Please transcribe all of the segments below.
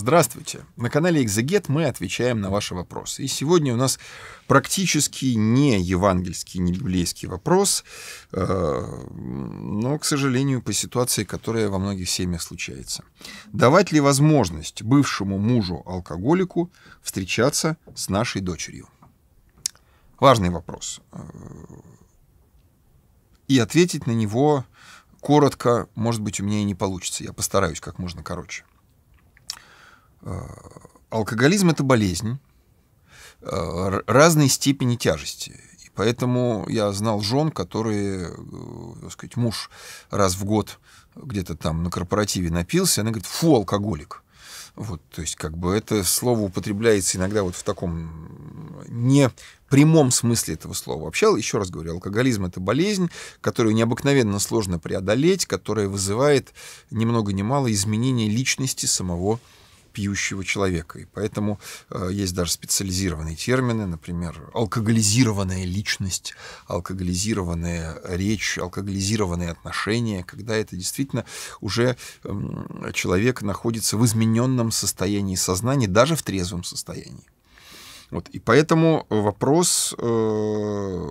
Здравствуйте! На канале Экзегет мы отвечаем на ваши вопросы. И сегодня у нас практически не евангельский, не библейский вопрос, э, но, к сожалению, по ситуации, которая во многих семьях случается. Давать ли возможность бывшему мужу-алкоголику встречаться с нашей дочерью? Важный вопрос. И ответить на него коротко, может быть, у меня и не получится. Я постараюсь как можно короче. Э, алкоголизм это болезнь э, разной степени тяжести. И поэтому я знал жен, которые, э, так сказать, муж раз в год где-то там на корпоративе напился, она говорит, фу, алкоголик. Вот, то есть, как бы это слово употребляется иногда вот в таком не прямом смысле этого слова. Вообще, еще раз говорю, алкоголизм – это болезнь, которую необыкновенно сложно преодолеть, которая вызывает ни много ни мало изменения личности самого человека пьющего человека. И поэтому э, есть даже специализированные термины, например, алкоголизированная личность, алкоголизированная речь, алкоголизированные отношения, когда это действительно уже эм, человек находится в измененном состоянии сознания, даже в трезвом состоянии. Вот. И поэтому вопрос э,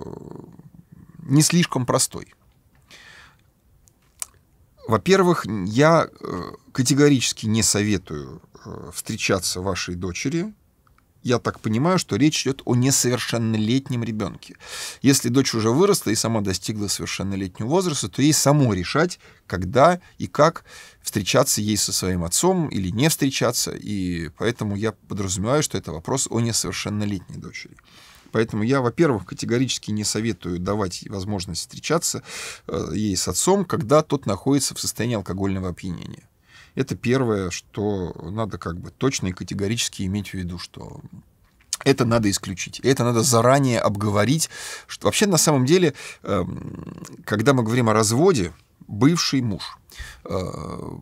не слишком простой. Во-первых, я э, категорически не советую Э, встречаться вашей дочери, я так понимаю, что речь идет о несовершеннолетнем ребенке. Если дочь уже выросла и сама достигла совершеннолетнего возраста, то ей само решать, когда и как встречаться ей со своим отцом или не встречаться. И поэтому я подразумеваю, что это вопрос о несовершеннолетней дочери. Поэтому я, во-первых, категорически не советую давать возможность встречаться э, ей с отцом, когда тот находится в состоянии алкогольного опьянения. Это первое, что надо как бы точно и категорически иметь в виду, что это надо исключить. Это надо заранее обговорить. Что вообще, на самом деле, эм, когда мы говорим о разводе, бывший муж, э,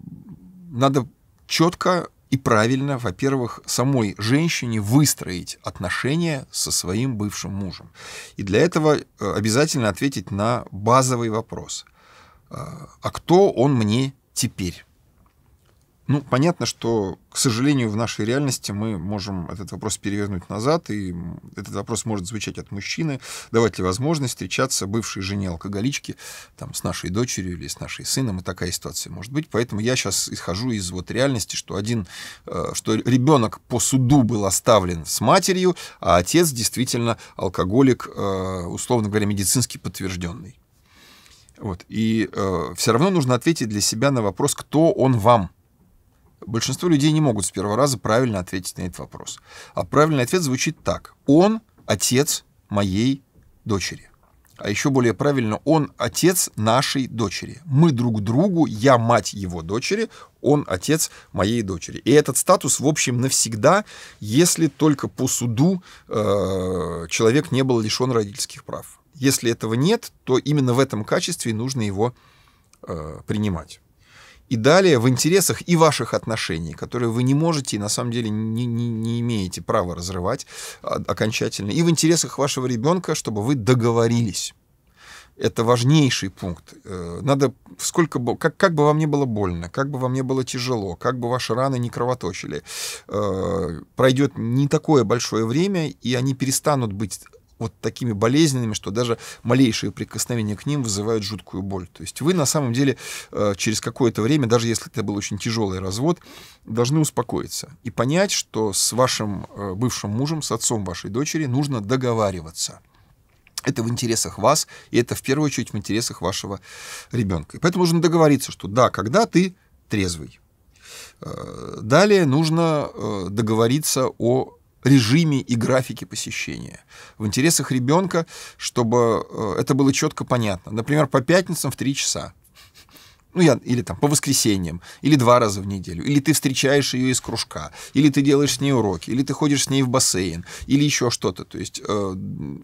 надо четко и правильно, во-первых, самой женщине выстроить отношения со своим бывшим мужем. И для этого э, обязательно ответить на базовый вопрос. Э, а кто он мне теперь? Ну, понятно, что, к сожалению, в нашей реальности мы можем этот вопрос перевернуть назад, и этот вопрос может звучать от мужчины, давать ли возможность встречаться бывшей жене алкоголички там, с нашей дочерью или с нашим сыном, и такая ситуация может быть. Поэтому я сейчас исхожу из вот реальности, что один, э, что ребенок по суду был оставлен с матерью, а отец действительно алкоголик, э, условно говоря, медицински подтвержденный. Вот. И э, все равно нужно ответить для себя на вопрос, кто он вам – Большинство людей не могут с первого раза правильно ответить на этот вопрос. А правильный ответ звучит так. Он отец моей дочери. А еще более правильно, он отец нашей дочери. Мы друг другу, я мать его дочери, он отец моей дочери. И этот статус, в общем, навсегда, если только по суду э, человек не был лишен родительских прав. Если этого нет, то именно в этом качестве нужно его э, принимать и далее в интересах и ваших отношений, которые вы не можете и на самом деле не, не, не имеете права разрывать а, окончательно, и в интересах вашего ребенка, чтобы вы договорились. Это важнейший пункт. Э, надо, сколько бы, как, как бы вам не было больно, как бы вам не было тяжело, как бы ваши раны не кровоточили, э, пройдет не такое большое время, и они перестанут быть вот такими болезненными, что даже малейшие прикосновения к ним вызывают жуткую боль. То есть вы на самом деле э, через какое-то время, даже если это был очень тяжелый развод, должны успокоиться и понять, что с вашим э, бывшим мужем, с отцом вашей дочери нужно договариваться. Это в интересах вас, и это в первую очередь в интересах вашего ребенка. И поэтому нужно договориться, что да, когда ты трезвый. Э, далее нужно договориться о режиме и графике посещения. В интересах ребенка, чтобы э, это было четко понятно. Например, по пятницам в 3 часа ну я, или там по воскресеньям, или два раза в неделю, или ты встречаешь ее из кружка, или ты делаешь с ней уроки, или ты ходишь с ней в бассейн, или еще что-то. То есть э,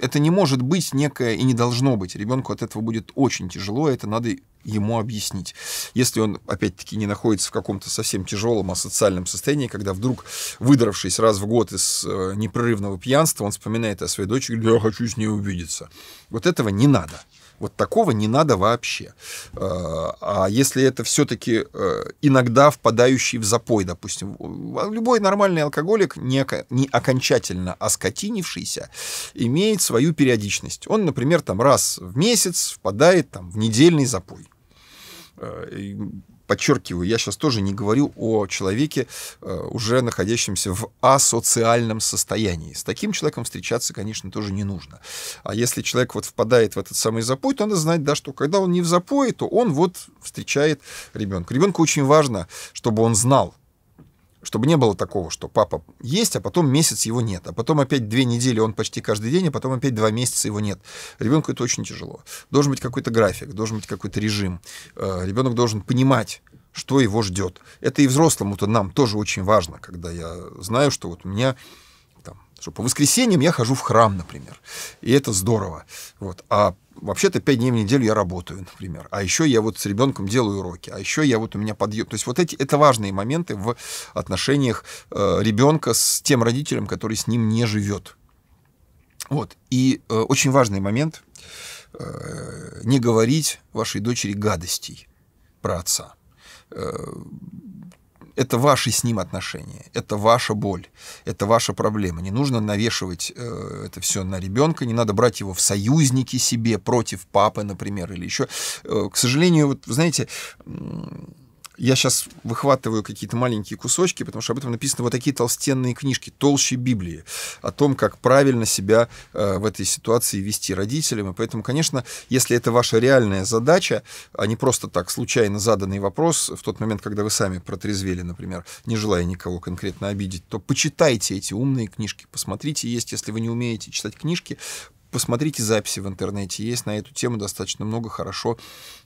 это не может быть некое и не должно быть. Ребенку от этого будет очень тяжело, это надо ему объяснить. Если он, опять-таки, не находится в каком-то совсем тяжелом асоциальном состоянии, когда вдруг, выдравшись раз в год из э, непрерывного пьянства, он вспоминает о своей дочери, я хочу с ней увидеться. Вот этого не надо. Вот такого не надо вообще. Э, а если это все-таки э, иногда впадающий в запой, допустим, любой нормальный алкоголик, не, не окончательно оскотинившийся, имеет свою периодичность. Он, например, там раз в месяц впадает там, в недельный запой э, подчеркиваю, я сейчас тоже не говорю о человеке, э, уже находящемся в асоциальном состоянии. С таким человеком встречаться, конечно, тоже не нужно. А если человек вот впадает в этот самый запой, то надо знать, да, что когда он не в запое, то он вот встречает ребенка. Ребенку очень важно, чтобы он знал, чтобы не было такого, что папа есть, а потом месяц его нет, а потом опять две недели он почти каждый день, а потом опять два месяца его нет. Ребенку это очень тяжело. Должен быть какой-то график, должен быть какой-то режим. Э, ребенок должен понимать, что его ждет. Это и взрослому-то нам тоже очень важно, когда я знаю, что вот у меня что по воскресеньям я хожу в храм, например, и это здорово. Вот. А вообще-то 5 дней в неделю я работаю, например, а еще я вот с ребенком делаю уроки, а еще я вот у меня подъем. То есть вот эти, это важные моменты в отношениях э, ребенка с тем родителем, который с ним не живет. Вот. И э, очень важный момент э, не говорить вашей дочери гадостей про отца. Э, это ваши с ним отношения, это ваша боль, это ваша проблема. Не нужно навешивать э, это все на ребенка, не надо брать его в союзники себе против папы, например, или еще. Э, к сожалению, вот, вы знаете, я сейчас выхватываю какие-то маленькие кусочки, потому что об этом написаны вот такие толстенные книжки, толще Библии, о том, как правильно себя э, в этой ситуации вести родителям. И поэтому, конечно, если это ваша реальная задача, а не просто так случайно заданный вопрос в тот момент, когда вы сами протрезвели, например, не желая никого конкретно обидеть, то почитайте эти умные книжки, посмотрите, есть, если вы не умеете читать книжки, посмотрите записи в интернете. Есть на эту тему достаточно много хорошо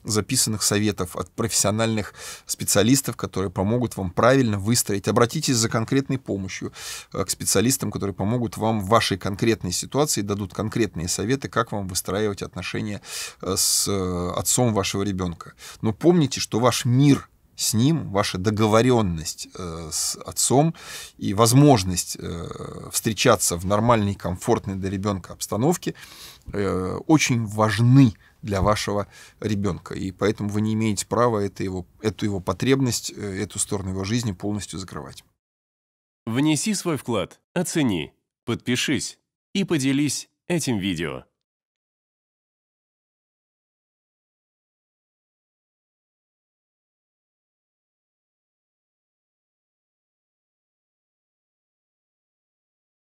записанных советов от профессиональных специалистов, которые помогут вам правильно выстроить. Обратитесь за конкретной помощью э, к специалистам, которые помогут вам в вашей конкретной ситуации, дадут конкретные советы, как вам выстраивать отношения э, с э, отцом вашего ребенка. Но помните, что ваш мир с ним, ваша договоренность э, с отцом и возможность э, встречаться в нормальной, комфортной для ребенка обстановке э, очень важны для вашего ребенка. И поэтому вы не имеете права это его, эту его потребность, э, эту сторону его жизни полностью закрывать. Внеси свой вклад, оцени, подпишись и поделись этим видео.